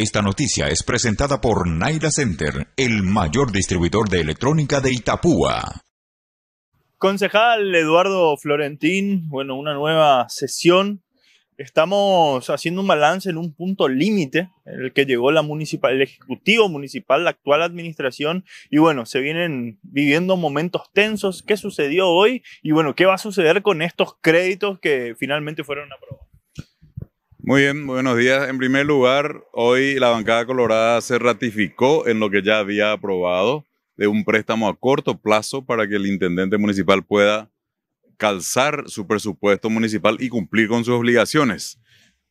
Esta noticia es presentada por Naira Center, el mayor distribuidor de electrónica de Itapúa. Concejal Eduardo Florentín, bueno, una nueva sesión. Estamos haciendo un balance en un punto límite en el que llegó la municipal, el Ejecutivo Municipal, la actual administración, y bueno, se vienen viviendo momentos tensos. ¿Qué sucedió hoy? Y bueno, ¿qué va a suceder con estos créditos que finalmente fueron aprobados? Muy bien, buenos días. En primer lugar, hoy la bancada colorada se ratificó en lo que ya había aprobado de un préstamo a corto plazo para que el intendente municipal pueda calzar su presupuesto municipal y cumplir con sus obligaciones.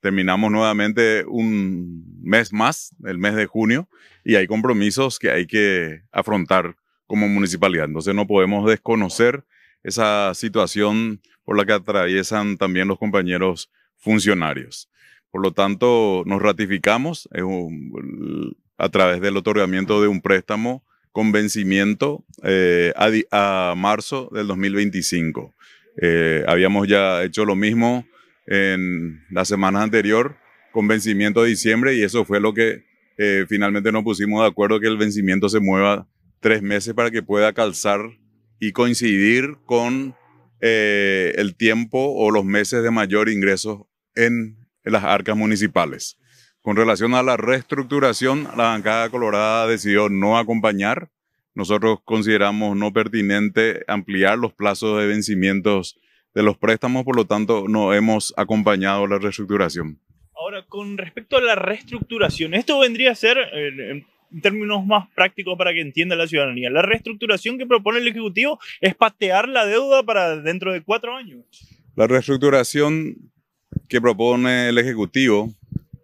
Terminamos nuevamente un mes más, el mes de junio, y hay compromisos que hay que afrontar como municipalidad. Entonces no podemos desconocer esa situación por la que atraviesan también los compañeros funcionarios. Por lo tanto, nos ratificamos a través del otorgamiento de un préstamo con vencimiento eh, a, marzo del 2025. Eh, habíamos ya hecho lo mismo en la semana anterior con vencimiento de diciembre y eso fue lo que eh, finalmente nos pusimos de acuerdo que el vencimiento se mueva tres meses para que pueda calzar y coincidir con el tiempo o los meses de mayor ingreso en en las arcas municipales. Con relación a la reestructuración, la bancada colorada decidió no acompañar. Nosotros consideramos no pertinente ampliar los plazos de vencimientos de los préstamos, por lo tanto no hemos acompañado la reestructuración. Ahora, con respecto a la reestructuración, esto vendría a ser, eh, en términos más prácticos para que entienda la ciudadanía, la reestructuración que propone el Ejecutivo es patear la deuda para dentro de cuatro años. La reestructuración que propone el Ejecutivo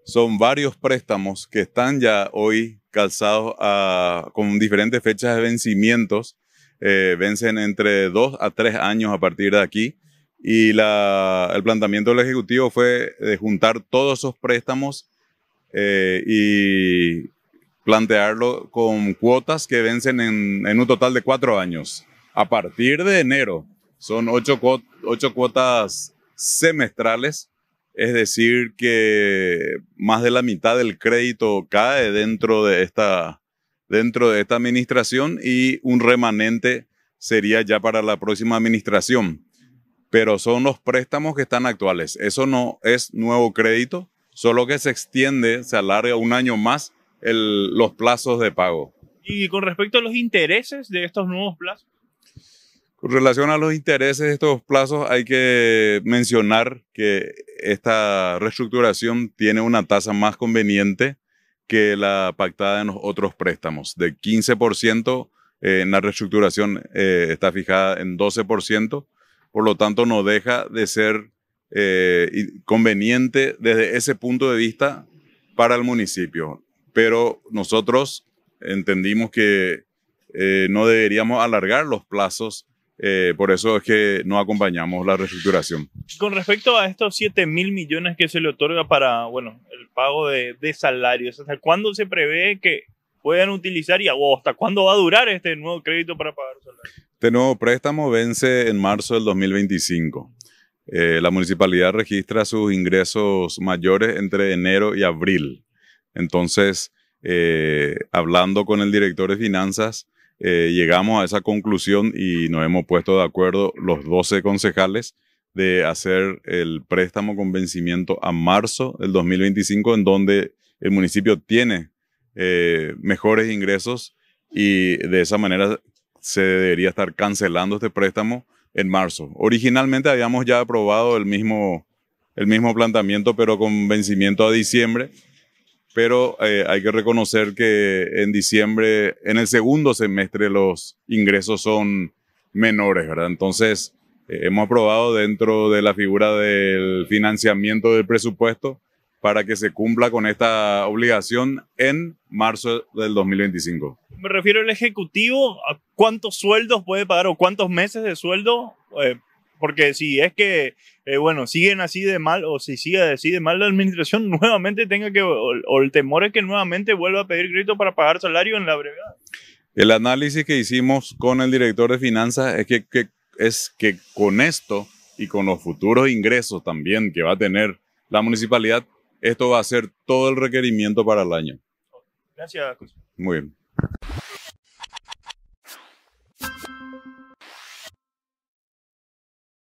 son varios préstamos que están ya hoy calzados con diferentes fechas de vencimientos. Eh, vencen entre dos a tres años a partir de aquí. Y el planteamiento del Ejecutivo fue de juntar todos esos préstamos eh, y plantearlo con cuotas que vencen en, un total de cuatro años. A partir de enero son ocho, ocho cuotas semestrales es decir, que más de la mitad del crédito cae dentro de esta, dentro de esta administración y un remanente sería ya para la próxima administración. Pero son los préstamos que están actuales. Eso no es nuevo crédito, solo que se extiende, se alarga un año más los plazos de pago. Y con respecto a los intereses de estos nuevos plazos. En relación a los intereses de estos plazos, hay que mencionar que esta reestructuración tiene una tasa más conveniente que la pactada en los otros préstamos. De 15% eh, en la reestructuración eh, está fijada en 12%, por lo tanto no deja de ser eh, conveniente desde ese punto de vista para el municipio. Pero nosotros entendimos que no deberíamos alargar los plazos eh, por eso es que no acompañamos la reestructuración. Con respecto a estos 7 mil millones que se le otorga para bueno, el pago de, salarios, ¿hasta cuándo se prevé que puedan utilizar y hasta cuándo va a durar este nuevo crédito para pagar salarios? Este nuevo préstamo vence en marzo del 2025. Eh, la municipalidad registra sus ingresos mayores entre enero y abril. Entonces, eh, hablando con el director de finanzas, eh, llegamos a esa conclusión y nos hemos puesto de acuerdo los 12 concejales de hacer el préstamo con vencimiento a marzo del 2025, en donde el municipio tiene eh, mejores ingresos y de esa manera se debería estar cancelando este préstamo en marzo. Originalmente habíamos ya aprobado el mismo, el mismo planteamiento, pero con vencimiento a diciembre pero eh, hay que reconocer que en diciembre, en el segundo semestre, los ingresos son menores, ¿verdad? Entonces, eh, hemos aprobado dentro de la figura del financiamiento del presupuesto para que se cumpla con esta obligación en marzo del 2025. Me refiero al Ejecutivo, a cuántos sueldos puede pagar o cuántos meses de sueldo eh, porque si es que, eh, bueno, siguen así de mal o si sigue así de mal la administración, nuevamente tenga que, o, el temor es que nuevamente vuelva a pedir crédito para pagar salario en la brevedad. El análisis que hicimos con el director de finanzas es que, que, es que con esto y con los futuros ingresos también que va a tener la municipalidad, esto va a ser todo el requerimiento para el año. Gracias. Muy bien.